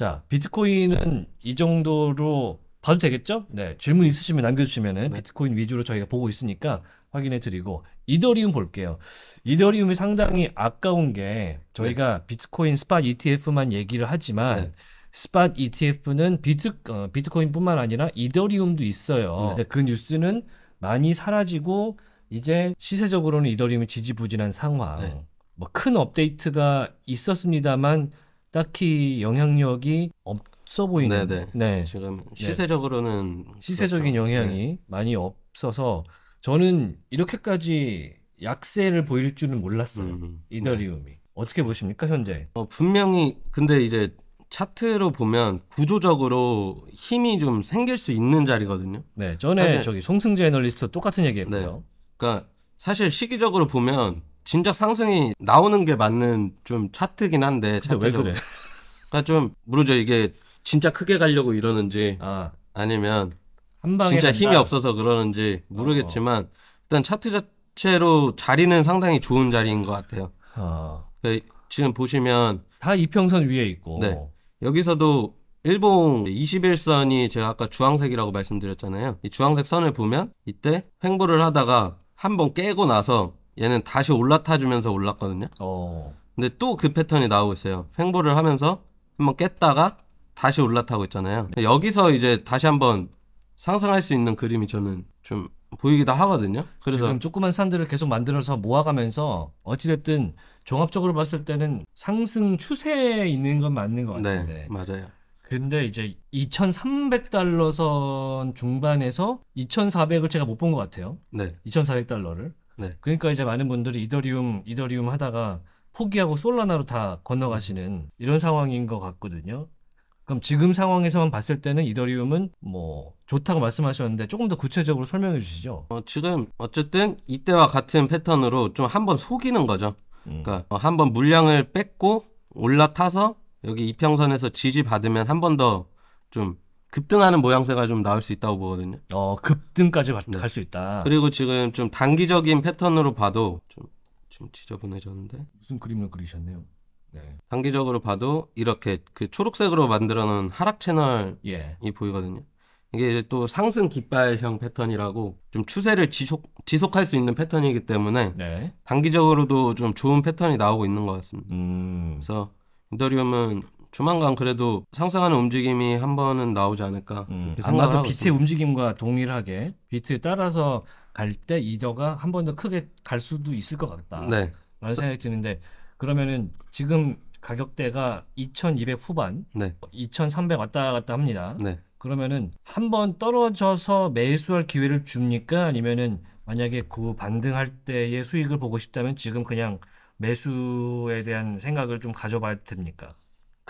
자, 비트코인은 이 정도로 봐도 되겠죠? 네, 질문 있으시면 남겨주시면 네. 비트코인 위주로 저희가 보고 있으니까 확인해 드리고 이더리움 볼게요. 이더리움이 상당히 아까운 게 저희가 네. 비트코인 스팟 ETF만 얘기를 하지만 네. 스팟 ETF는 비트 어, 비트코인뿐만 아니라 이더리움도 있어요. 네. 근데 그 뉴스는 많이 사라지고 이제 시세적으로는 이더리움이 지지부진한 상황. 네. 뭐큰 업데이트가 있었습니다만 딱히 영향력이 없어 보이는 네네. 네. 네. 지금 네. 시세적으로는 시세적인 그렇죠. 영향이 네. 많이 없어서 저는 이렇게까지 약세를 보일 줄은 몰랐어요. 음, 이더리움이. 음. 네. 어떻게 보십니까, 현재? 어, 분명히 근데 이제 차트로 보면 구조적으로 힘이 좀 생길 수 있는 자리거든요. 네, 전에 사실, 저기 송승재 애널리스트 똑같은 얘기했고요. 네, 그러니까 사실 시기적으로 보면 진작 상승이 나오는 게 맞는 좀 차트긴 한데 근데 왜 그래? 그러니까 좀 모르죠 이게 진짜 크게 가려고 이러는지 아. 아니면 한 방에 진짜 된다. 힘이 없어서 그러는지 모르겠지만 어. 일단 차트 자체로 자리는 상당히 좋은 자리인 것 같아요. 어. 그러니까 지금 보시면 다 이평선 위에 있고 네. 여기서도 일봉 21선이 제가 아까 주황색이라고 말씀드렸잖아요. 이 주황색 선을 보면 이때 횡보를 하다가 한 번 깨고 나서 얘는 다시 올라타주면서 올랐거든요. 어. 근데 또 그 패턴이 나오고 있어요. 횡보를 하면서 한번 깼다가 다시 올라타고 있잖아요. 여기서 이제 다시 한번 상상할 수 있는 그림이 저는 좀 보이기도 하거든요. 그래서 지금 조그만 산들을 계속 만들어서 모아가면서 어찌됐든 종합적으로 봤을 때는 상승 추세에 있는 건 맞는 것 네, 같은데. 네, 맞아요. 근데 이제 2,300달러 선 중반에서 2,400을 제가 못 본 것 같아요. 네. 2,400달러를. 네. 그러니까 이제 많은 분들이 이더리움 이더리움 하다가 포기하고 솔라나로 다 건너가시는 이런 상황인 것 같거든요. 그럼 지금 상황에서만 봤을 때는 이더리움은 뭐 좋다고 말씀하셨는데 조금 더 구체적으로 설명해 주시죠. 어, 지금 어쨌든 이때와 같은 패턴으로 좀 한번 속이는 거죠. 음. 그러니까 어, 한번 물량을 뺏고 올라타서 여기 이평선에서 지지 받으면 한번더좀 급등하는 모양새가 좀 나올 수 있다고 보거든요. 어, 급등까지 네. 갈수 있다. 그리고 지금 좀 단기적인 패턴으로 봐도 좀 지금 지저분해졌는데 무슨 그림을 그리셨네요. 네. 단기적으로 봐도 이렇게 그 초록색으로 만들어 놓은 하락 채널이 예. 보이거든요. 이게 이제 또 상승 깃발형 패턴이라고 좀 추세를 지속 지속할 수 있는 패턴이기 때문에 네. 단기적으로도 좀 좋은 패턴이 나오고 있는 것 같습니다. 음. 그래서 이더리움은 조만간 그래도 상상하는 움직임이 한 번은 나오지 않을까. 음. 아마도 비트의 움직임과 동일하게 비트에 따라서 갈 때 이더가 한 번 더 크게 갈 수도 있을 것 같다. 네. 라는 생각이 드는데 그러면은 지금 가격대가 2,200 후반, 네. 2,300 왔다 갔다 합니다. 네. 그러면은 한 번 떨어져서 매수할 기회를 줍니까? 아니면은 만약에 그 반등할 때의 수익을 보고 싶다면 지금 그냥 매수에 대한 생각을 좀 가져봐야 됩니까?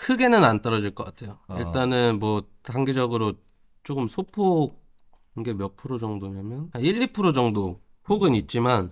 크게는 안 떨어질 것 같아요. 어. 일단은 뭐 단기적으로 조금 소폭 이게 몇 프로 정도냐면 한 1, 2% 정도 폭은 있지만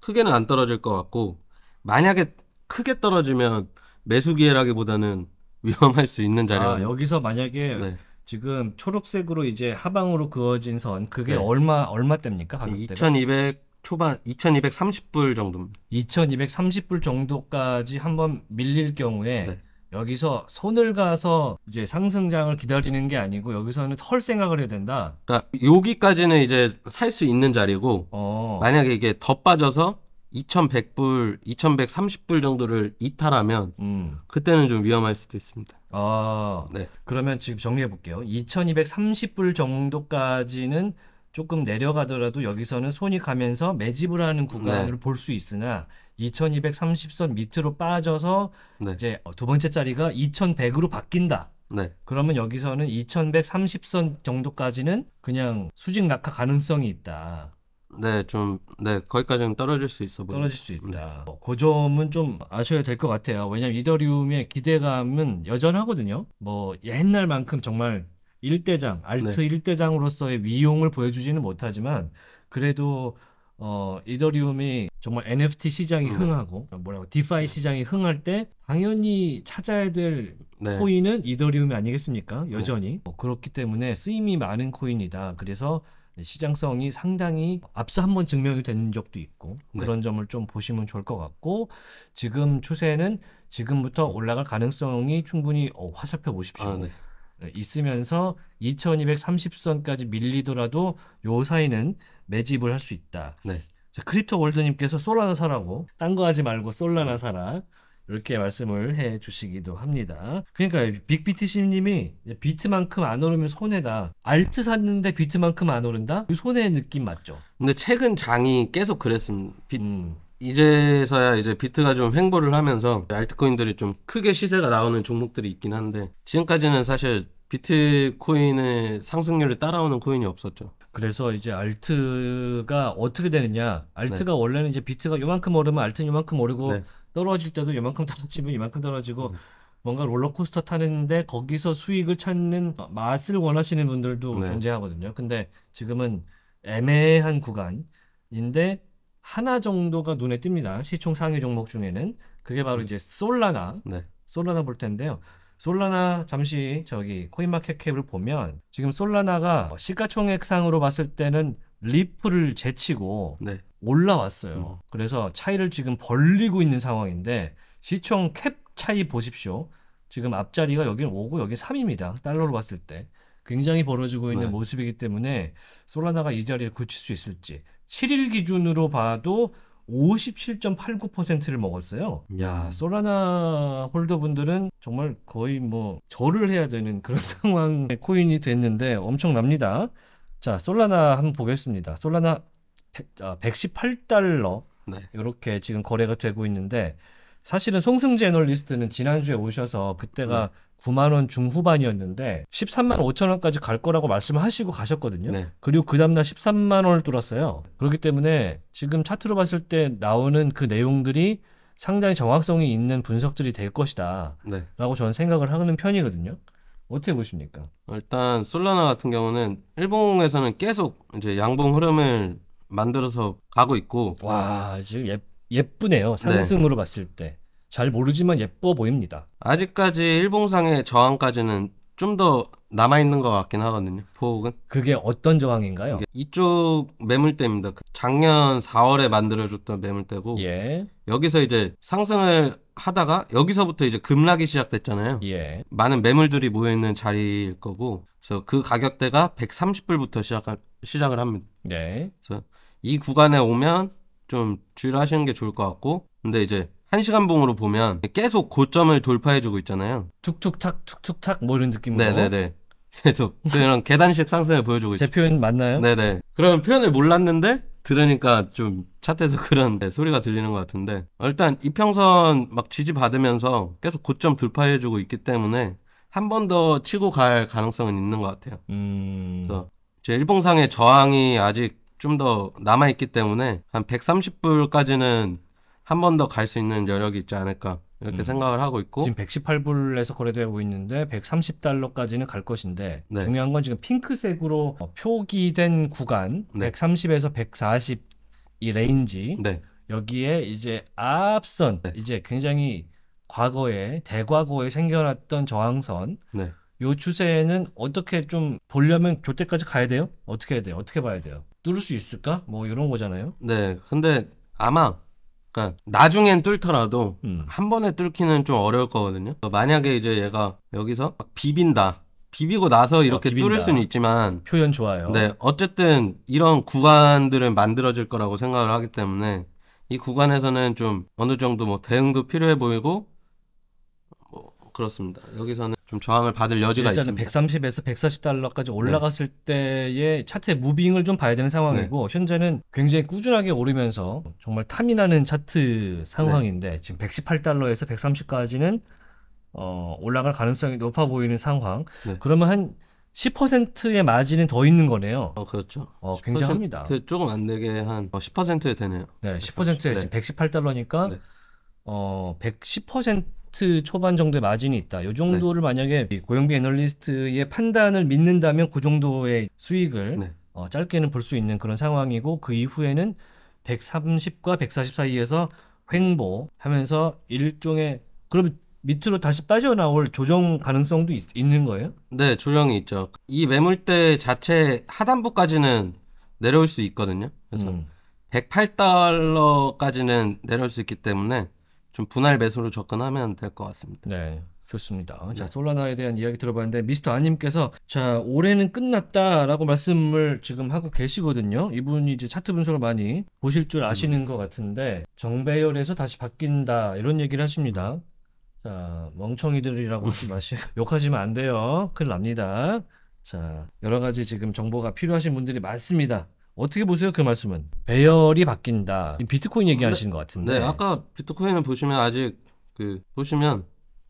크게는 안 떨어질 것 같고 만약에 크게 떨어지면 매수 기회라기보다는 위험할 수 있는 자리. 아, 여기서 만약에 네. 지금 초록색으로 이제 하방으로 그어진 선 그게 네. 얼마 얼마 대입니까? 가격대가? 2200 초반 2230불 정도입니다. 2230불 정도까지 한번 밀릴 경우에 네. 여기서 손을 가서 이제 상승장을 기다리는 게 아니고 여기서는 털 생각을 해야 된다. 그러니까 여기까지는 이제 살 수 있는 자리고 어. 만약에 이게 더 빠져서 2,100불, 2,130불 정도를 이탈하면 음. 그때는 좀 위험할 수도 있습니다. 아, 네. 그러면 지금 정리해 볼게요. 2,230불 정도까지는 조금 내려가더라도 여기서는 손이 가면서 매집을 하는 구간을 네. 볼수 있으나 2230선 밑으로 빠져서 네. 이제 어, 두 번째 자리가 2100으로 바뀐다. 네. 그러면 여기서는 2130선 정도까지는 그냥 수직 낙하 가능성이 있다. 네, 좀, 네, 거기까지는 떨어질 수 있어 보여요. 떨어질 수 있다. 네. 어, 그 점은 좀 아셔야 될 것 같아요. 왜냐면 하 이더리움의 기대감은 여전하거든요. 뭐, 옛날만큼 정말 일대장, 알트 네. 일대장으로서의 위용을 보여주지는 못하지만, 그래도 어, 이더리움이 정말 NFT 시장이 음. 흥하고 뭐라고 디파이 네. 시장이 흥할 때 당연히 찾아야 될 네. 코인은 이더리움이 아니겠습니까? 여전히 네. 뭐 그렇기 때문에 쓰임이 많은 코인이다. 그래서 시장성이 상당히 앞서 한 번 증명이 된 적도 있고 네. 그런 점을 좀 보시면 좋을 것 같고 지금 추세는 지금부터 올라갈 가능성이 충분히 어, 화살표 보십시오. 아, 네. 있으면서 2230선까지 밀리더라도 요 사이는 매집을 할 수 있다. 네. 크립토 월드님께서 솔라나 사라고 딴 거 하지 말고 솔라나 사라. 이렇게 말씀을 해 주시기도 합니다. 그러니까 빅비티씨님이 비트만큼 안 오르면 손해다. 알트 샀는데 비트만큼 안 오른다? 손해 느낌 맞죠? 근데 최근 장이 계속 그랬습니다. 비... 음. 이제서야 이제 비트가 좀 횡보를 하면서 알트코인들이 좀 크게 시세가 나오는 종목들이 있긴 한데 지금까지는 사실 비트코인의 상승률을 따라오는 코인이 없었죠. 그래서 이제 알트가 어떻게 되느냐. 알트가 네. 원래는 이제 비트가 요만큼 오르면 알트는 요만큼 오르고 네. 떨어질 때도 요만큼 떨어지면 요만큼 떨어지고 네. 뭔가 롤러코스터 타는데 거기서 수익을 찾는 맛을 원하시는 분들도 네. 존재하거든요. 근데 지금은 애매한 구간인데 하나 정도가 눈에 띕니다. 시총 상위 종목 중에는 그게 바로 음. 이제 솔라나 네. 솔라나 볼 텐데요. 솔라나 잠시 저기 코인마켓캡을 보면 지금 솔라나가 뭐 시가총액상으로 봤을 때는 리플을 제치고 네. 올라왔어요. 음. 그래서 차이를 지금 벌리고 있는 상황인데 시총 캡 차이 보십시오. 지금 앞자리가 여기는 5고 여기 3입니다. 달러로 봤을 때. 굉장히 벌어지고 있는 네. 모습이기 때문에 솔라나가 이 자리를 굳힐 수 있을지 7일 기준으로 봐도 57.89%를 먹었어요. 야, 소라나 홀더분들은 정말 거의 뭐 절을 해야 되는 그런 상황의 코인이 됐는데 엄청납니다. 자, 솔라나 한번 보겠습니다. 솔라나 100, 아, 118달러 네. 이렇게 지금 거래가 되고 있는데 사실은 송승재 애널리스트는 지난주에 오셔서 그때가 네. 9만 원 중후반이었는데 13만 5천 원까지 갈 거라고 말씀하시고 가셨거든요. 네. 그리고 그 다음날 13만 원을 뚫었어요. 그렇기 때문에 지금 차트로 봤을 때 나오는 그 내용들이 상당히 정확성이 있는 분석들이 될 것이다라고 네. 저는 생각을 하는 편이거든요. 어떻게 보십니까? 일단 솔라나 같은 경우는 일본에서는 계속 이제 양봉 흐름을 만들어서 가고 있고 와 지금 예, 예쁘네요 상승으로 네. 봤을 때잘 모르지만 예뻐 보입니다. 아직까지 일봉상의 저항까지는 좀 더 남아 있는 것 같긴 하거든요. 보은 그게 어떤 저항인가요? 이쪽 매물대입니다. 그 작년 4월에 만들어줬던 매물대고 예. 여기서 이제 상승을 하다가 여기서부터 이제 급락이 시작됐잖아요. 예. 많은 매물들이 모여 있는 자리일 거고, 그래서 그 가격대가 130불부터 시작 시작을 합니다. 네. 그래서 이 구간에 오면 좀 주의를 하시는 게 좋을 것 같고, 근데 이제 1시간 봉으로 보면 계속 고점을 돌파해주고 있잖아요. 툭툭탁 툭툭탁 뭐 이런 느낌으로. 네네네. 계속 그런 계단식 상승을 보여주고 있죠. 제 표현 맞나요? 네네. 그런 표현을 몰랐는데 들으니까 좀 차트에서 그런 네, 소리가 들리는 것 같은데 일단 이평선 막 지지 받으면서 계속 고점 돌파해주고 있기 때문에 한 번 더 치고 갈 가능성은 있는 것 같아요. 음... 제 일봉상의 저항이 아직 좀 더 남아 있기 때문에 한 130불까지는 한번더갈수 있는 여력이 있지 않을까 이렇게 음. 생각을 하고 있고 지금 118불에서 거래되고 있는데 130달러까지는 갈 것인데 네. 중요한 건 지금 핑크색으로 표기된 구간 네. 130에서 140 이 레인지 네. 여기에 이제 앞선 네. 이제 굉장히 과거에 대과거에 생겨났던 저항선 네. 요 추세는 에 어떻게 좀 보려면 조때까지 가야 돼요? 어떻게 해야 돼요? 어떻게 봐야 돼요? 뚫을 수 있을까? 뭐 이런 거잖아요. 네. 근데 아마 그러니까 나중엔 뚫더라도 음. 한 번에 뚫기는 좀 어려울 거거든요. 그러니까 만약에 이제 얘가 여기서 막 비빈다. 비비고 나서 이렇게 어, 뚫을 수는 있지만 표현 좋아요. 네, 어쨌든 이런 구간들은 만들어질 거라고 생각을 하기 때문에 이 구간에서는 좀 어느 정도 뭐 대응도 필요해 보이고 그렇습니다. 여기서는 좀 저항을 받을 여지가 있습니다. 130에서 140달러까지 올라갔을 네. 때의 차트의 무빙을 좀 봐야 되는 상황이고 네. 현재는 굉장히 꾸준하게 오르면서 정말 탐이 나는 차트 상황인데 네. 지금 118달러에서 130까지는 어, 올라갈 가능성이 높아 보이는 상황. 네. 그러면 한 10%의 마진은 더 있는 거네요. 어, 그렇죠. 어, 굉장합니다. 조금 안 되게 한 10%에 어, 되네요. 네, 10%에 지금 118달러니까 어, 110% 10% 초반 정도의 마진이 있다. 네. 이 정도를 네. 만약에 고용비 애널리스트의 판단을 믿는다면 그 정도의 수익을 네. 어, 짧게는 볼 수 있는 그런 상황이고 그 이후에는 130과 140 사이에서 횡보하면서 일종의 그럼 밑으로 다시 빠져나올 조정 가능성도 있, 는 거예요? 네, 조정이 있죠. 이 매물대 자체 하단부까지는 내려올 수 있거든요. 그래서 음. 108달러까지는 내려올 수 있기 때문에 좀 분할 매수로 접근하면 될 것 같습니다. 네. 좋습니다. 자, 네. 솔라나에 대한 이야기 들어봤는데 미스터 아님께서 자, 올해는 끝났다라고 말씀을 지금 하고 계시거든요. 이분이 이제 차트 분석을 많이 보실 줄 아시는 것 같은데 정배열에서 다시 바뀐다 이런 얘기를 하십니다. 자, 멍청이들이라고 하지 마시고 욕하시면 안 돼요. 큰일 납니다. 자, 여러 가지 지금 정보가 필요하신 분들이 많습니다. 어떻게 보세요 그 말씀은? 배열이 바뀐다. 비트코인 얘기하시는 네. 것 같은데. 네, 아까 비트코인을 보시면 아직 그 보시면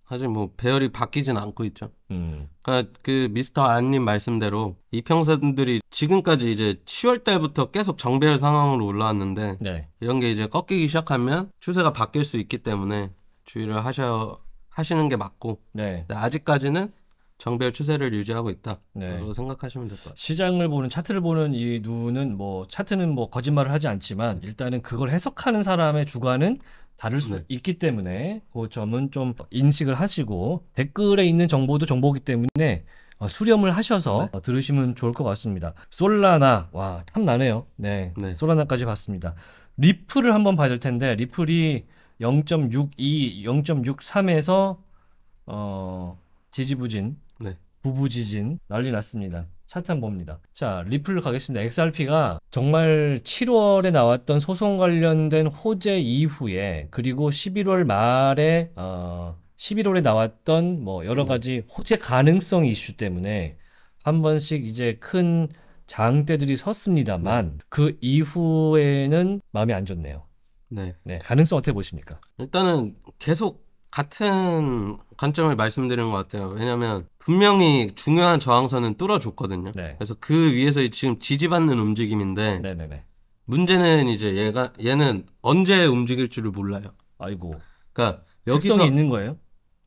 아직 뭐 배열이 바뀌진 않고 있죠. 음. 그러니까 그 미스터 안님 말씀대로 이평선들이 지금까지 이제 10월 달부터 계속 정배열 상황으로 올라왔는데 네. 이런 게 이제 꺾이기 시작하면 추세가 바뀔 수 있기 때문에 주의를 하셔 하시는 게 맞고 네. 아직까지는 정배열 추세를 유지하고 있다. 네. 생각하시면 될 것 같아요. 시장을 보는 차트를 보는 이 눈은 뭐 차트는 뭐 거짓말을 하지 않지만 일단은 그걸 해석하는 사람의 주관은 다를 수 네. 있기 때문에 그 점은 좀 인식을 하시고 댓글에 있는 정보도 정보기 때문에 어, 수렴을 하셔서 네. 어, 들으시면 좋을 것 같습니다. 솔라나 와 탐나네요. 네. 네. 솔라나까지 봤습니다. 리플을 한번 봐야 될 텐데 리플이 0.62, 0.63에서 어 지지부진 부부지진 난리 났습니다. 차트 봅니다. 자, 리플 가겠습니다. XRP가 정말 7월에 나왔던 소송 관련된 호재 이후에 그리고 11월 말에 어 11월에 나왔던 뭐 여러 가지 호재 가능성 이슈 때문에 한 번씩 이제 큰 장대들이 섰습니다만 네. 그 이후에는 마음이 안 좋네요. 네. 네. 가능성 어떻게 보십니까? 일단은 계속 같은 관점을 말씀드리는 것 같아요. 왜냐하면 분명히 중요한 저항선은 뚫어줬거든요. 네. 그래서 그 위에서 지금 지지받는 움직임인데 네네네. 문제는 이제 얘가 얘는 언제 움직일 줄을 몰라요. 아이고. 그러니까 여기서 특성이 있는 거예요?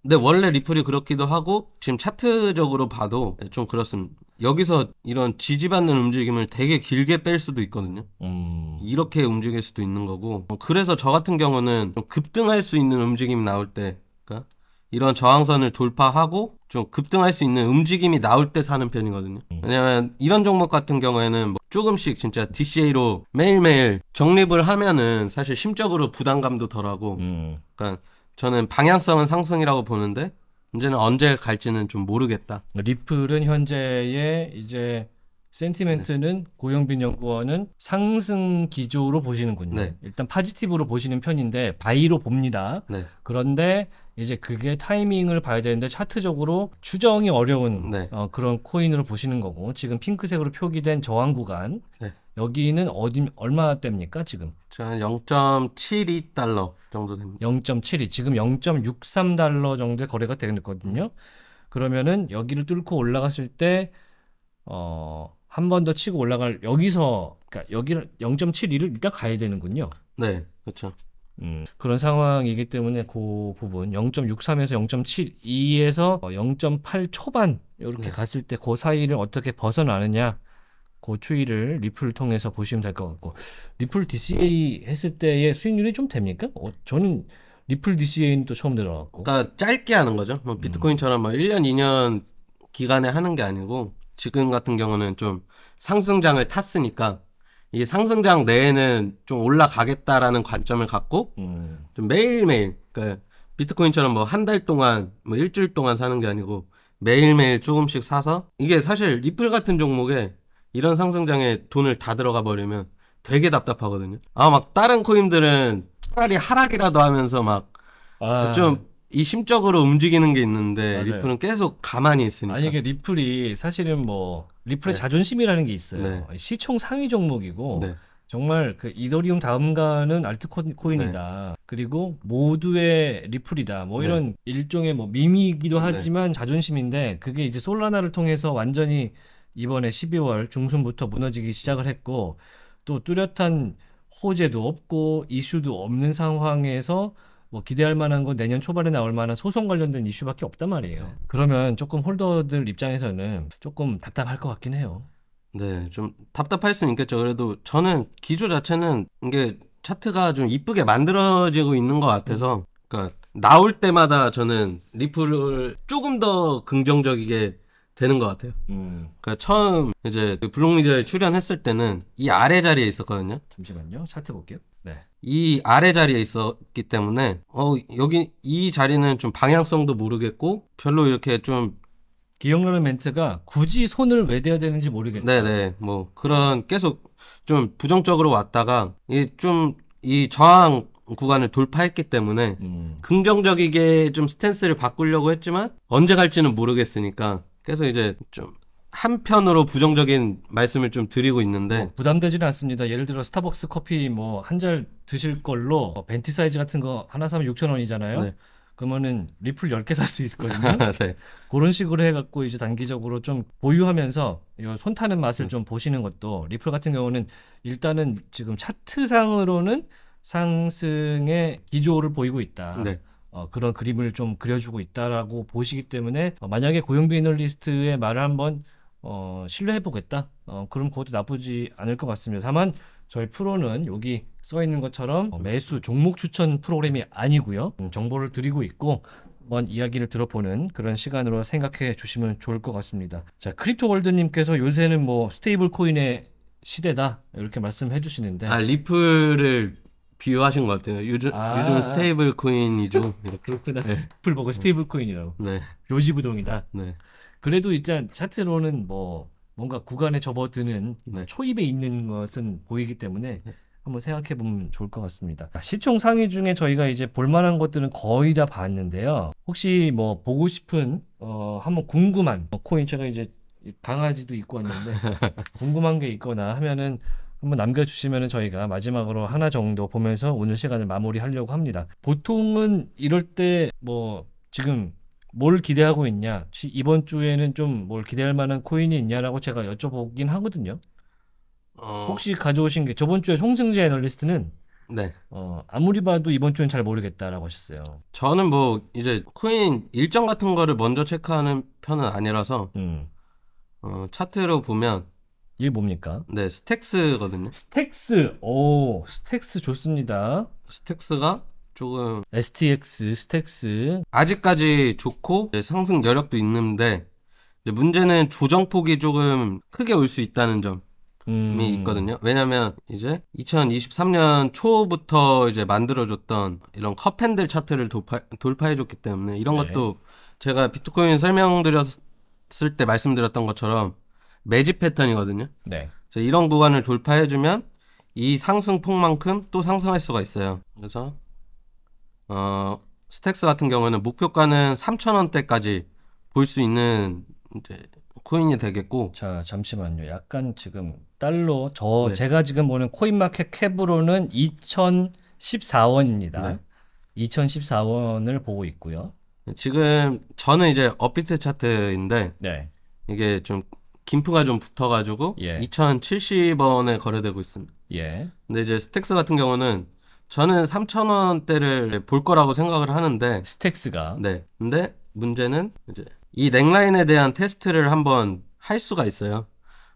근데 원래 리플이 그렇기도 하고 지금 차트적으로 봐도 좀 그렇습니다. 여기서 이런 지지받는 움직임을 되게 길게 뺄 수도 있거든요. 음... 이렇게 움직일 수도 있는 거고 그래서 저 같은 경우는 좀 급등할 수 있는 움직임 이 나올 때 그러니까 이런 저항선을 돌파하고 좀 급등할 수 있는 움직임이 나올 때 사는 편이거든요. 음. 왜냐면 하 이런 종목 같은 경우에는 뭐 조금씩 진짜 DCA로 매일매일 적립을 하면은 사실 심적으로 부담감도 덜하고 음. 그러니까 저는 방향성은 상승이라고 보는데 문제는 언제 갈지는 좀 모르겠다. 리플은 현재의 이제 센티멘트는 네. 고영빈 연구원은 상승 기조로 보시는군요. 네. 일단 파지티브로 보시는 편인데 바이로 봅니다. 네. 그런데 이제 그게 타이밍을 봐야 되는데 차트적으로 추정이 어려운 네. 어, 그런 코인으로 보시는 거고 지금 핑크색으로 표기된 저항 구간 네. 여기는 어디 얼마 대입니까 지금? 한 0.72달러 정도 됩니다. 0.72 지금 0.63달러 정도의 거래가 되거든요. 그러면은 여기를 뚫고 올라갔을 때 어, 한 번 더 치고 올라갈 여기서 그러니까 여기를 0.72를 일단 가야 되는군요. 네, 그렇죠. 음, 그런 상황이기 때문에 그 부분 0.63에서 0.72에서 0.8 초반 이렇게 네. 갔을 때 그 사이를 어떻게 벗어나느냐 그 추이를 리플 통해서 보시면 될 것 같고 리플 DCA 했을 때의 수익률이 좀 됩니까? 어, 저는 리플 DCA는 또 처음 들어봤고 그러니까 짧게 하는 거죠. 뭐 음. 비트코인처럼 음. 뭐 1년 2년 기간에 하는 게 아니고 지금 같은 경우는 좀 상승장을 탔으니까 이 상승장 내에는 좀 올라가겠다라는 관점을 갖고 음. 좀 매일매일 그러니까 비트코인처럼 뭐 한 달 동안 뭐 일주일 동안 사는 게 아니고 매일매일 조금씩 사서 이게 사실 리플 같은 종목에 이런 상승장에 돈을 다 들어가 버리면 되게 답답하거든요. 아 막 다른 코인들은 차라리 하락이라도 하면서 막좀 아. 이 심적으로 움직이는 게 있는데 맞아요. 리플은 계속 가만히 있으니까. 아니 이게 리플이 사실은 뭐 리플의 네. 자존심이라는 게 있어요. 네. 시총 상위 종목이고 네. 정말 그 이더리움 다음가는 알트코인이다. 네. 그리고 모두의 리플이다. 뭐 네. 이런 일종의 뭐 밈이기도 네. 하지만 자존심인데 그게 이제 솔라나를 통해서 완전히 이번에 12월 중순부터 무너지기 시작을 했고 또 뚜렷한 호재도 없고 이슈도 없는 상황에서 뭐 기대할 만한 건 내년 초반에 나올 만한 소송 관련된 이슈밖에 없단 말이에요. 네. 그러면 조금 홀더들 입장에서는 조금 답답할 것 같긴 해요. 네, 좀 답답할 수는 있겠죠. 그래도 저는 기조 자체는 이게 차트가 좀 이쁘게 만들어지고 있는 것 같아서, 음. 그러니까 나올 때마다 저는 리플을 조금 더 긍정적이게 되는 것 같아요. 음. 그러니까 처음 이제 블록리더에 출연했을 때는 이 아래 자리에 있었거든요. 잠시만요, 차트 볼게요. 네. 이 아래 자리에 있었기 때문에 어 여기 이 자리는 좀 방향성도 모르겠고 별로 이렇게 좀 기억나는 멘트가 굳이 손을 왜 대야 되는지 모르겠다. 네네. 네. 뭐 그런 계속 좀 부정적으로 왔다가 이 좀 이 저항 구간을 돌파했기 때문에 음. 긍정적이게 좀 스탠스를 바꾸려고 했지만 언제 갈지는 모르겠으니까 계속 이제 좀 한편으로 부정적인 말씀을 좀 드리고 있는데 어, 부담되지는 않습니다. 예를 들어 스타벅스 커피 뭐 한 잔 드실 걸로 벤티 사이즈 같은 거 하나 사면 6천 원이잖아요. 네. 그러면은 리플 10개 살 수 있거든요. 네. 그런 식으로 해갖고 이제 단기적으로 좀 보유하면서 손 타는 맛을 음. 좀 보시는 것도 리플 같은 경우는 일단은 지금 차트상으로는 상승의 기조를 보이고 있다. 네. 어, 그런 그림을 좀 그려주고 있다라고 보시기 때문에 어, 만약에 고용비 애널리스트의 말을 한번 어, 신뢰해 보겠다. 어, 그럼 그것도 나쁘지 않을 것 같습니다. 다만 저희 프로는 여기 써 있는 것처럼 어, 매수 종목 추천 프로그램이 아니고요. 음, 정보를 드리고 있고 한번 이야기를 들어보는 그런 시간으로 생각해 주시면 좋을 것 같습니다. 자, 크립토 월드님께서 요새는 뭐 스테이블 코인의 시대다 이렇게 말씀해 주시는데 아 리플을 비유하신 것 같아요. 요즘 아 요즘 스테이블 코인이죠. 그렇구나. 네. 리플 보고 스테이블 코인이라고. 네. 요지부동이다. 네. 그래도 일단 차트로는 뭐 뭔가 구간에 접어드는 네. 초입에 있는 것은 보이기 때문에 네. 한번 생각해 보면 좋을 것 같습니다. 시총 상위 중에 저희가 이제 볼만한 것들은 거의 다 봤는데요. 혹시 뭐 보고 싶은 어 한번 궁금한 뭐 코인 제가 이제 강아지도 입고 왔는데 궁금한 게 있거나 하면은 한번 남겨주시면 저희가 마지막으로 하나 정도 보면서 오늘 시간을 마무리하려고 합니다. 보통은 이럴 때 뭐 지금 뭘 기대하고 있냐? 이번 주에는 좀 뭘 기대할 만한 코인이 있냐라고 제가 여쭤보긴 하거든요. 어... 혹시 가져오신 게 저번 주에 송승재 애널리스트는 네. 어, 아무리 봐도 이번 주엔 잘 모르겠다라고 하셨어요. 저는 뭐 이제 코인 일정 같은 거를 먼저 체크하는 편은 아니라서 음. 어, 차트로 보면 이게 뭡니까? 네, 스택스거든요. 스택스. 오, 스택스 좋습니다. 스택스가 조금 STX, 스택스 아직까지 좋고 상승 여력도 있는데 문제는 조정폭이 조금 크게 올 수 있다는 점이 음. 있거든요. 왜냐면 이제 2023년 초부터 이제 만들어줬던 이런 컵핸들 차트를 돌파, 돌파해줬기 때문에 이런 네. 것도 제가 비트코인 설명드렸을 때 말씀드렸던 것처럼 매집 패턴이거든요. 네. 그래서 이런 구간을 돌파해주면 이 상승폭만큼 또 상승할 수가 있어요. 그래서 어, 스택스 같은 경우에는 목표가는 3,000원대까지 볼 수 있는 이제 코인이 되겠고. 자, 잠시만요. 약간 지금 달러 저 네. 제가 지금 보는 코인 마켓 캡으로는 2,014원입니다. 네. 2,014원을 보고 있고요. 지금 저는 이제 업비트 차트인데 네. 이게 좀 김프가 좀 붙어가지고 예. 2,070원에 거래되고 있습니다. 예. 근데 이제 스택스 같은 경우는 저는 3,000원대를 볼 거라고 생각을 하는데 스택스가 네. 근데 문제는 이제 이 넥라인에 대한 테스트를 한번 할 수가 있어요.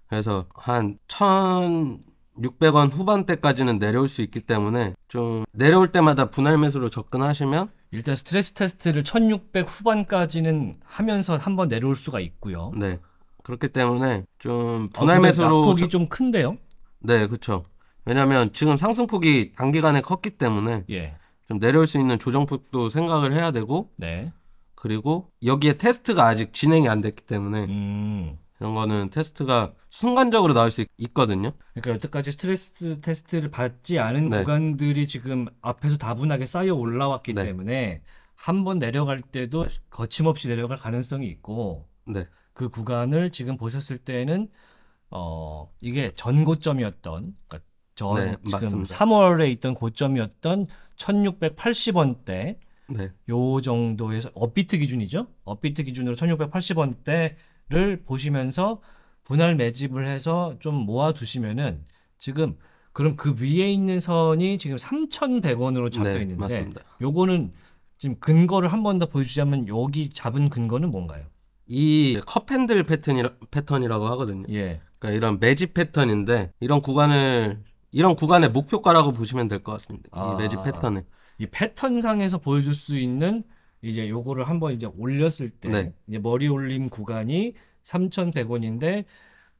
그래서 한 1,600원 후반대까지는 내려올 수 있기 때문에 좀 내려올 때마다 분할 매수로 접근하시면 일단 스트레스 테스트를 1,600 후반까지는 하면서 한번 내려올 수가 있고요. 네. 그렇기 때문에 좀 어, 분할 어, 매수로 폭이 저... 좀 큰데요. 네, 그렇죠. 왜냐하면 지금 상승폭이 단기간에 컸기 때문에 예. 좀 내려올 수 있는 조정폭도 생각을 해야 되고 네. 그리고 여기에 테스트가 아직 진행이 안 됐기 때문에 음. 이런 거는 테스트가 순간적으로 나올 수 있거든요. 그러니까 여태까지 스트레스 테스트를 받지 않은 네. 구간들이 지금 앞에서 다분하게 쌓여 올라왔기 네. 때문에 한번 내려갈 때도 거침없이 내려갈 가능성이 있고 네. 그 구간을 지금 보셨을 때는 어 이게 전고점이었던 그러니까 저 네, 지금 맞습니다. 3월에 있던 고점이었던 1680원대 네. 요 정도에서 업비트 기준이죠. 업비트 기준으로 1680원대를 보시면서 분할 매집을 해서 좀 모아 두시면은 지금 그럼 그 위에 있는 선이 지금 3,100원으로 잡혀 네, 있는데 네, 요거는 지금 근거를 한 번 더 보여주자면 여기 잡은 근거는 뭔가요? 이 컵핸들 패턴이라, 패턴이라고 하거든요. 예. 그러니까 이런 매집 패턴인데 이런 구간을 이런 구간의 목표가라고 보시면 될 것 같습니다. 아, 이 매집 패턴에. 이 패턴상에서 보여줄 수 있는 이제 요거를 한번 이제 올렸을 때 네. 이제 머리 올림 구간이 3,100원인데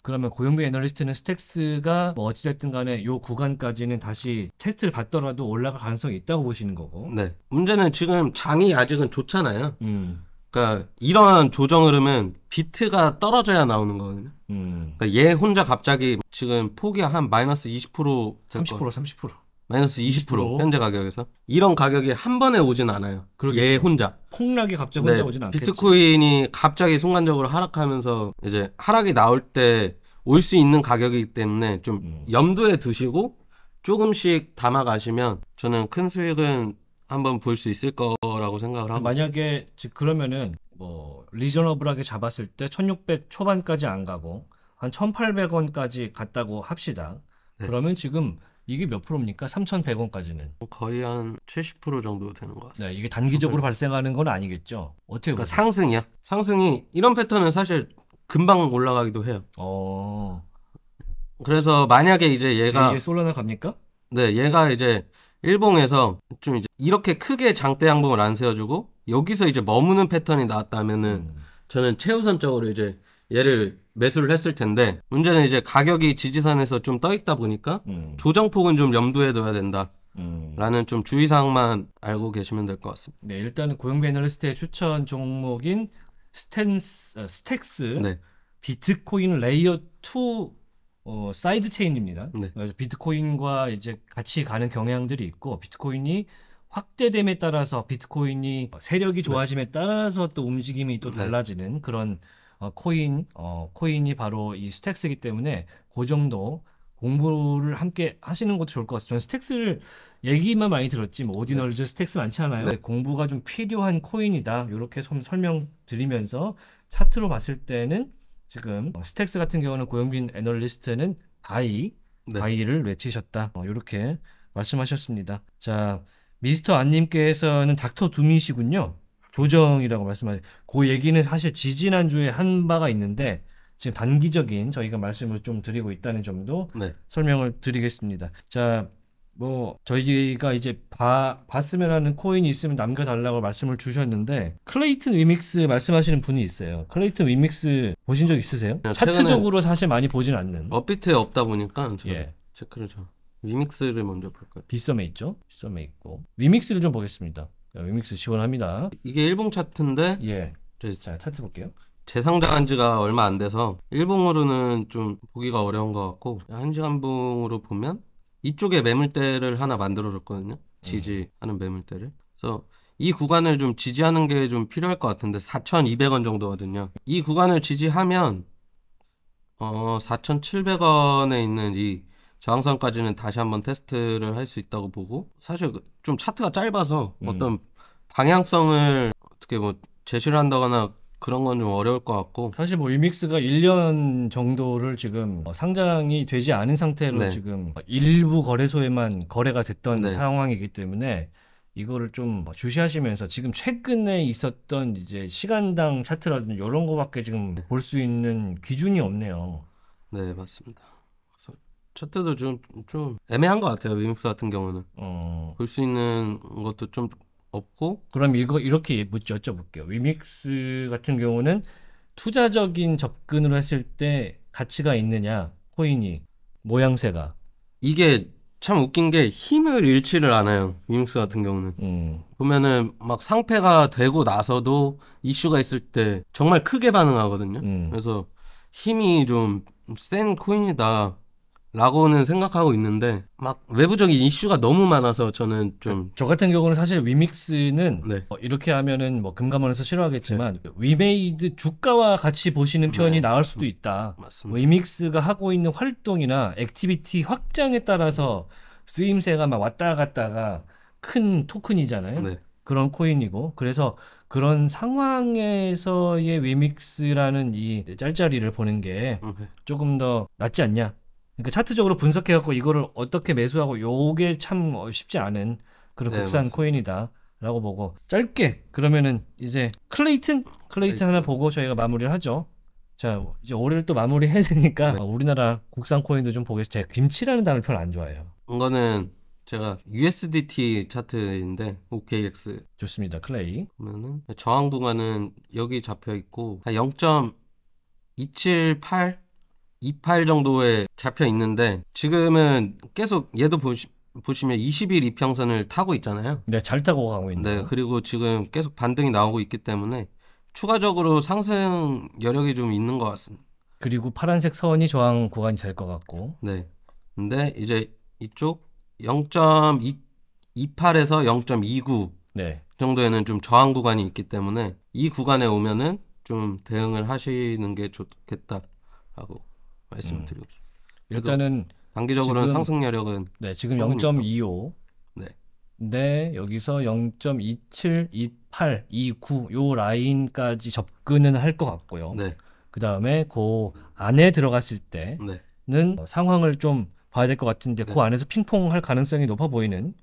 그러면 고용비 애널리스트는 스택스가 뭐 어찌됐든 간에 요 구간까지는 다시 테스트를 받더라도 올라갈 가능성이 있다고 보시는 거고. 네. 문제는 지금 장이 아직은 좋잖아요. 음. 그러니까 이러한 조정 흐름은 비트가 떨어져야 나오는 거거든요. 음. 그러니까 얘 혼자 갑자기 지금 폭이 한 마이너스 20% 30% 30% 마이너스 20%, 20% 현재 가격에서 이런 가격이 한 번에 오진 않아요. 그러겠죠. 얘 혼자 폭락이 갑자기 혼자 네, 오진 않겠지. 비트코인이 갑자기 순간적으로 하락하면서 이제 하락이 나올 때 올 수 있는 가격이기 때문에 좀 음. 염두에 두시고 조금씩 담아가시면 저는 큰 수익은 한번 볼 수 있을 거라고 생각을 하고 만약에 즉 그러면은 뭐 리저너블하게 잡았을 때 1600 초반까지 안 가고 한 1800원까지 갔다고 합시다. 네. 그러면 지금 이게 몇 프로입니까? 3,100원까지는 거의 한 70% 정도 되는 것 같습니다. 네, 이게 단기적으로 1 8 발생하는 건 아니겠죠. 어떻게 그러니까 상승이야. 상승이 이런 패턴은 사실 금방 올라가기도 해요. 어. 그래서 만약에 이제 얘가 이게 솔라나 갑니까? 네, 얘가 이제 일봉에서 좀 이제 이렇게 크게 장대 양봉을 안 세워주고 여기서 이제 머무는 패턴이 나왔다면은 음. 저는 최우선적으로 이제 얘를 매수를 했을 텐데 문제는 이제 가격이 지지선에서 좀 떠 있다 보니까 음. 조정폭은 좀 염두에 둬야 된다. 음. 라는 좀 주의사항만 알고 계시면 될 것 같습니다. 네, 일단은 고영배 널리스트의 추천 종목인 스탠스, 어, 스택스 네. 비트코인 레이어 2 어, 사이드 체인입니다. 네. 그래서 비트코인과 이제 같이 가는 경향들이 있고 비트코인이 확대됨에 따라서 비트코인이 세력이 네. 좋아짐에 따라서 또 움직임이 또 네. 달라지는 그런 어, 코인 어, 코인이 바로 이 스택스이기 때문에 그 정도 공부를 함께 하시는 것도 좋을 것 같아요. 저는 스택스를 얘기만 많이 들었지 뭐 오디널즈 네. 스택스 많잖아요. 네. 공부가 좀 필요한 코인이다. 이렇게 좀 설명드리면서 차트로 봤을 때는 지금 어, 스택스 같은 경우는 고영빈 애널리스트는 바이, 네. 바이를 외치셨다. 어, 이렇게 말씀하셨습니다. 자, 미스터 안님께서는 닥터 두미시군요. 조정이라고 말씀하셨. 그 얘기는 사실 지지난 주에 한 바가 있는데 지금 단기적인 저희가 말씀을 좀 드리고 있다는 점도 네. 설명을 드리겠습니다. 자, 뭐 저희가 이제 봐, 봤으면 하는 코인이 있으면 남겨달라고 말씀을 주셨는데 클레이튼 위믹스 말씀하시는 분이 있어요. 클레이튼 위믹스 보신 적 있으세요? 네, 차트적으로 사실 많이 보진 않는. 업비트에 없다 보니까 제가 예. 체크를 좀 위믹스를 먼저 볼까요? 비썸에 있죠. 비썸에 있고 위믹스를 좀 보겠습니다. 네, 위믹스 지원합니다 이게 일봉 차트인데 예. 네. 자 차트 볼게요. 재상자한 지가 얼마 안 돼서 일봉으로는 좀 보기가 어려운 것 같고 한지한봉으로 보면 이쪽에 매물대를 하나 만들어줬거든요. 네. 지지하는 매물대를. 그래서 이 구간을 좀 지지하는 게 좀 필요할 것 같은데 4,200원 정도거든요. 이 구간을 지지하면 어 4,700원에 있는 이 저항선까지는 다시 한번 테스트를 할 수 있다고 보고 사실 그 좀 차트가 짧아서 음. 어떤 방향성을 어떻게 뭐 제시를 한다거나 그런 건 좀 어려울 것 같고 사실 뭐 위믹스가 1년 정도를 지금 상장이 되지 않은 상태로 네. 지금 일부 거래소에만 거래가 됐던 네. 상황이기 때문에 이거를 좀 주시하시면서 지금 최근에 있었던 이제 시간당 차트라든지 이런 거밖에 지금 네. 볼수 있는 기준이 없네요. 네 맞습니다. 차트도 좀, 좀 애매한 것 같아요. 위믹스 같은 경우는 어... 볼수 있는 것도 좀 없고 그럼 이거 이렇게 묻죠 여쭤볼게요. 위믹스 같은 경우는 투자적인 접근으로 했을 때 가치가 있느냐 코인이 모양새가 이게 참 웃긴 게 힘을 잃지를 않아요 위믹스 같은 경우는 음. 보면은 막 상패가 되고 나서도 이슈가 있을 때 정말 크게 반응하거든요 음. 그래서 힘이 좀 센 코인이다 라고는 생각하고 있는데 막 외부적인 이슈가 너무 많아서 저는 좀 저 같은 경우는 사실 위믹스는 네. 어, 이렇게 하면은 뭐 금감원에서 싫어하겠지만 네. 위메이드 주가와 같이 보시는 편이 네. 나을 수도 음. 있다. 뭐 맞습니다. 위믹스가 하고 있는 활동이나 액티비티 확장에 따라서 쓰임새가 막 왔다 갔다가 큰 토큰이잖아요. 네. 그런 코인이고 그래서 그런 상황에서의 위믹스라는 이짤짤리를 보는 게 음, 네. 조금 더 낫지 않냐 그러니까 차트적으로 분석해갖고 이거를 어떻게 매수하고 요게 참 쉽지 않은 그런 네, 국산 맞습니다. 코인이다라고 보고 짧게 그러면은 이제 클레이튼 클레이튼 하나 보고 저희가 마무리를 하죠. 자 이제 올해를 또 마무리해야 되니까 네. 우리나라 국산 코인도 좀 보겠습니다. 제가 김치라는 단어 를 별로 안 좋아해요. 이거는 제가 USDT 차트인데 OKX 좋습니다. 클레이 그러면은 저항 구간은 여기 잡혀 있고 0.278 2파일 정도에 잡혀 있는데 지금은 계속 얘도 보시, 보시면 20일 이평선을 타고 있잖아요. 네, 잘 타고 가고 있네요. 네, 그리고 지금 계속 반등이 나오고 있기 때문에 추가적으로 상승 여력이 좀 있는 것 같습니다. 그리고 파란색 선이 저항 구간이 될 것 같고. 네. 근데 이제 이쪽 0.28에서 0.29 네. 정도에는 좀 저항 구간이 있기 때문에 이 구간에 오면은 좀 대응을 하시는 게 좋겠다 하고 말씀을 음. 드리고 일단은 단기적으로는 지금, 상승 여력은 네 지금 0.25 네. 네 여기서 0.27, 28, 29요 라인까지 접근은 할 것 같고요. 네. 그 다음에 그 안에 들어갔을 때는 네. 상황을 좀 봐야 될 것 같은데 네. 그 안에서 핑퐁할 가능성이 높아 보이는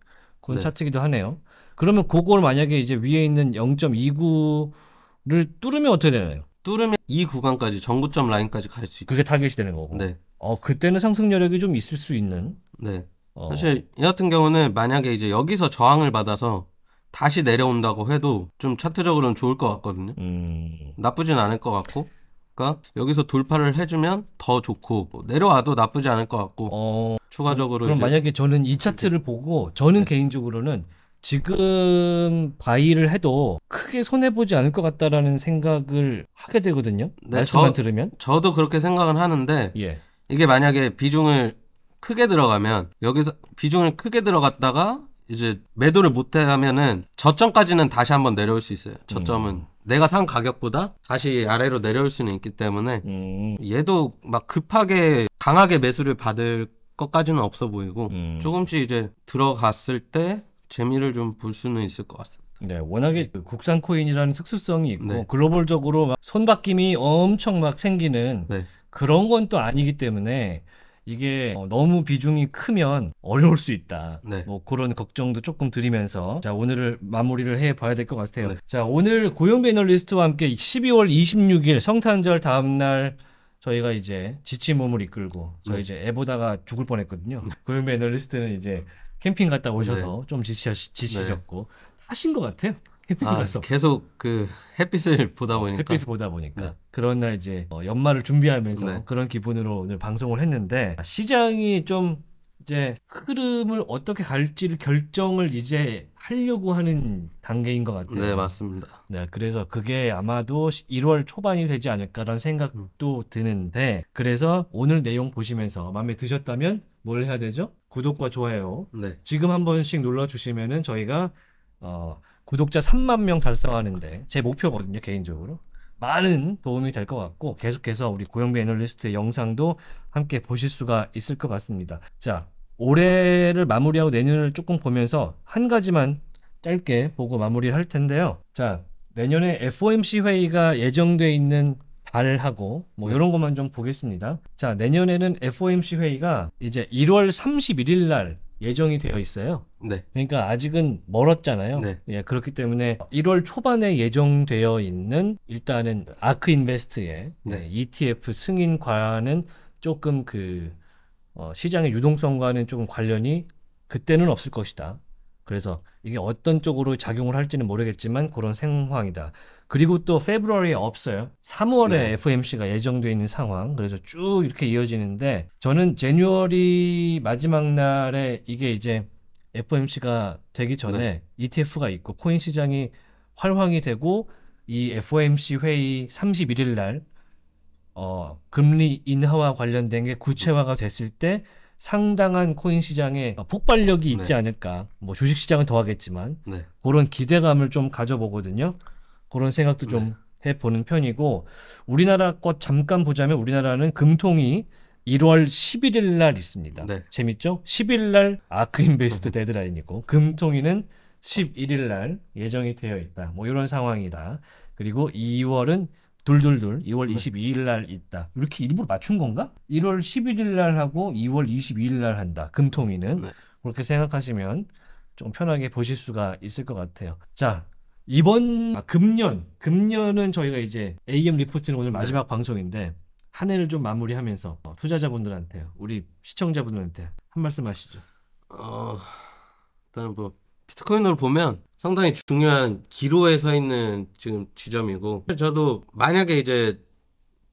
그런 네. 차트기도 하네요. 그러면 그걸 만약에 이제 위에 있는 0.29를 뚫으면 어떻게 되나요? 뚫으면 이 구간까지 정구점 라인까지 갈 수있 그게 타겟이 되는 거고. 네. 어 그때는 상승 여력이 좀 있을 수 있는. 네. 어. 사실 이 같은 경우는 만약에 이제 여기서 저항을 받아서 다시 내려온다고 해도 좀 차트적으로는 좋을 것 같거든요. 음. 나쁘진 않을 것 같고. 그러니까 여기서 돌파를 해주면 더 좋고 뭐 내려와도 나쁘지 않을 것 같고 어... 추가적으로 그럼 만약에 저는 이 차트를 보고 저는 네. 개인적으로는 지금 바이를 해도 크게 손해 보지 않을 것 같다라는 생각을 하게 되거든요. 네, 말씀만 저, 들으면 저도 그렇게 생각은 하는데 예. 이게 만약에 비중을 크게 들어가면 여기서 비중을 크게 들어갔다가 이제 매도를 못해 하면은 저점까지는 다시 한번 내려올 수 있어요. 저점은 음. 내가 산 가격보다 다시 아래로 내려올 수는 있기 때문에 음. 얘도 막 급하게 강하게 매수를 받을 것까지는 없어 보이고 음. 조금씩 이제 들어갔을 때 재미를 좀 볼 수는 있을 것 같습니다. 네, 워낙에 그 국산 코인이라는 특수성이 있고 네. 글로벌적으로 막 손바뀜이 엄청 막 생기는 네. 그런 건 또 아니기 때문에 이게 어, 너무 비중이 크면 어려울 수 있다. 네. 뭐 그런 걱정도 조금 드리면서 자 오늘을 마무리를 해봐야 될 것 같아요. 네. 자 오늘 고용 배널리스트와 함께 12월 26일 성탄절 다음 날 저희가 이제 지친 몸을 이끌고 저희 네. 이제 애보다가 죽을 뻔했거든요. 네. 고용 배널리스트는 이제 캠핑 갔다 네. 오셔서 네. 좀 지치셨, 지치셨고 네. 하신 것 같아요. 캠핑 아, 가서 계속 그 햇빛을 보다 보니까 햇빛을 보다 보니까 네. 그런 날 이제 어, 연말을 준비하면서 네. 그런 기분으로 오늘 방송을 했는데 시장이 좀 이제 흐름을 어떻게 갈지를 결정을 이제 하려고 하는 단계인 것 같아요. 네, 맞습니다. 네, 그래서 그게 아마도 1월 초반이 되지 않을까라는 생각도 음. 드는데 그래서 오늘 내용 보시면서 마음에 드셨다면 뭘 해야 되죠? 구독과 좋아요. 네. 지금 한 번씩 눌러 주시면은 저희가 어, 구독자 3만 명 달성하는데 제 목표거든요, 개인적으로. 많은 도움이 될 것 같고 계속해서 우리 고영배 애널리스트 영상도 함께 보실 수가 있을 것 같습니다. 자, 올해를 마무리하고 내년을 조금 보면서 한 가지만 짧게 보고 마무리할 텐데요. 자, 내년에 FOMC 회의가 예정돼 있는 달하고 뭐 이런 네. 것만 좀 보겠습니다. 자, 내년에는 FOMC 회의가 이제 1월 31일 날 예정이 되어 있어요. 네. 그러니까 아직은 멀었잖아요. 네. 예, 그렇기 때문에 1월 초반에 예정되어 있는 일단은 아크 인베스트의 네. ETF 승인 과는 조금 그 어, 시장의 유동성과는 조금 관련이 그때는 없을 것이다. 그래서 이게 어떤 쪽으로 작용을 할지는 모르겠지만 그런 상황이다. 그리고 또 페브러리에 없어요. 3월에 네. FMC가 예정되어 있는 상황. 그래서 쭉 이렇게 이어지는데 저는 제뉴얼이 마지막 날에 이게 이제 FOMC가 되기 전에 네. ETF가 있고 코인 시장이 활황이 되고 이 FOMC 회의 31일 날 어, 금리 인하와 관련된 게 구체화가 됐을 때 상당한 코인 시장에 폭발력이 네. 있지 네. 않을까. 뭐 주식 시장은 더하겠지만 네. 그런 기대감을 좀 가져보거든요. 그런 생각도 네. 좀 해보는 편이고 우리나라 것 잠깐 보자면 우리나라는 금통이 1월 11일 날 있습니다. 네. 재밌죠? 10일 날 아크인베스트 음. 데드라인이고 금통위는 11일 날 예정이 되어 있다. 뭐 이런 상황이다. 그리고 2월은 둘둘둘 2월 22일 날 있다. 이렇게 일부러 맞춘 건가? 1월 11일 날 하고 2월 22일 날 한다. 금통위는 네. 그렇게 생각하시면 좀 편하게 보실 수가 있을 것 같아요. 자, 이번 아, 금년 금년은 저희가 이제 AM 리포트는 오늘 마지막 네. 방송인데 한 해를 좀 마무리하면서 투자자분들한테 우리 시청자분들한테 한 말씀 하시죠. 어, 일단 뭐 비트코인으로 보면 상당히 중요한 기로에 서 있는 지금 지점이고 저도 만약에 이제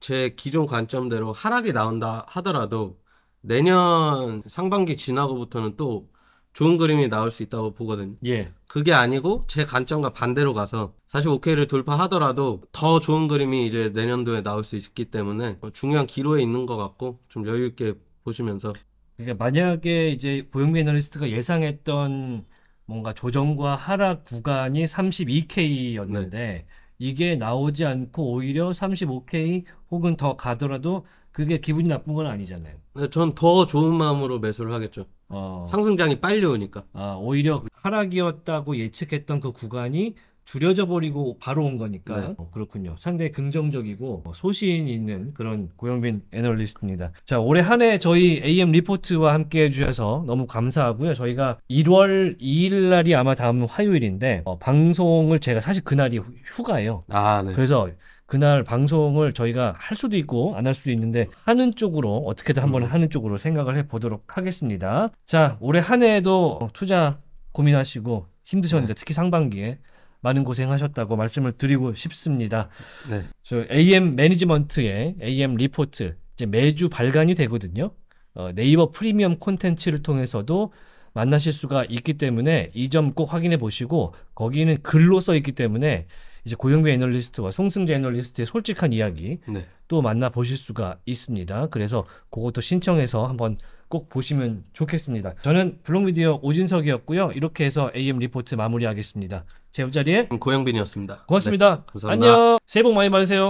제 기존 관점대로 하락이 나온다 하더라도 내년 상반기 지나고부터는 또 좋은 그림이 나올 수 있다고 보거든요. 예. 그게 아니고 제 관점과 반대로 가서 사실 45K를 돌파하더라도 더 좋은 그림이 이제 내년도에 나올 수 있기 때문에 중요한 기로에 있는 것 같고 좀 여유 있게 보시면서 그러니까 만약에 이제 고용미 애널리스트가 예상했던 뭔가 조정과 하락 구간이 32K였는데 네. 이게 나오지 않고 오히려 35K 혹은 더 가더라도 그게 기분이 나쁜 건 아니잖아요. 네, 전더 좋은 마음으로 매수를 하겠죠. 어... 상승장이 빨리 오니까. 아, 오히려 하락이었다고 예측했던 그 구간이 줄여져 버리고 바로 온 거니까 네. 어, 그렇군요. 상당히 긍정적이고 어, 소신 있는 그런 고영빈 애널리스트입니다. 자 올해 한 해 저희 AM 리포트와 함께 해주셔서 너무 감사하고요. 저희가 1월 2일 날이 아마 다음 화요일인데 어, 방송을 제가 사실 그날이 휴가예요. 아 네. 그래서 그날 방송을 저희가 할 수도 있고 안 할 수도 있는데 하는 쪽으로 어떻게든 한번 음. 하는 쪽으로 생각을 해 보도록 하겠습니다. 자 올해 한 해에도 어, 투자 고민하시고 힘드셨는데 네. 특히 상반기에 많은 고생하셨다고 말씀을 드리고 싶습니다. 네. 저 AM 매니지먼트의 AM 리포트 이제 매주 발간이 되거든요. 어, 네이버 프리미엄 콘텐츠를 통해서도 만나실 수가 있기 때문에 이 점 꼭 확인해 보시고 거기는 글로 써 있기 때문에 이제 고영배 애널리스트와 송승재 애널리스트의 솔직한 이야기 네. 또 만나 보실 수가 있습니다. 그래서 그것도 신청해서 한번 꼭 보시면 좋겠습니다. 저는 블록미디어 오진석이었고요. 이렇게 해서 AM 리포트 마무리하겠습니다. 제 옆자리에 고영빈이었습니다. 고맙습니다. 네, 감사합니다. 안녕. 새해 복 많이 받으세요.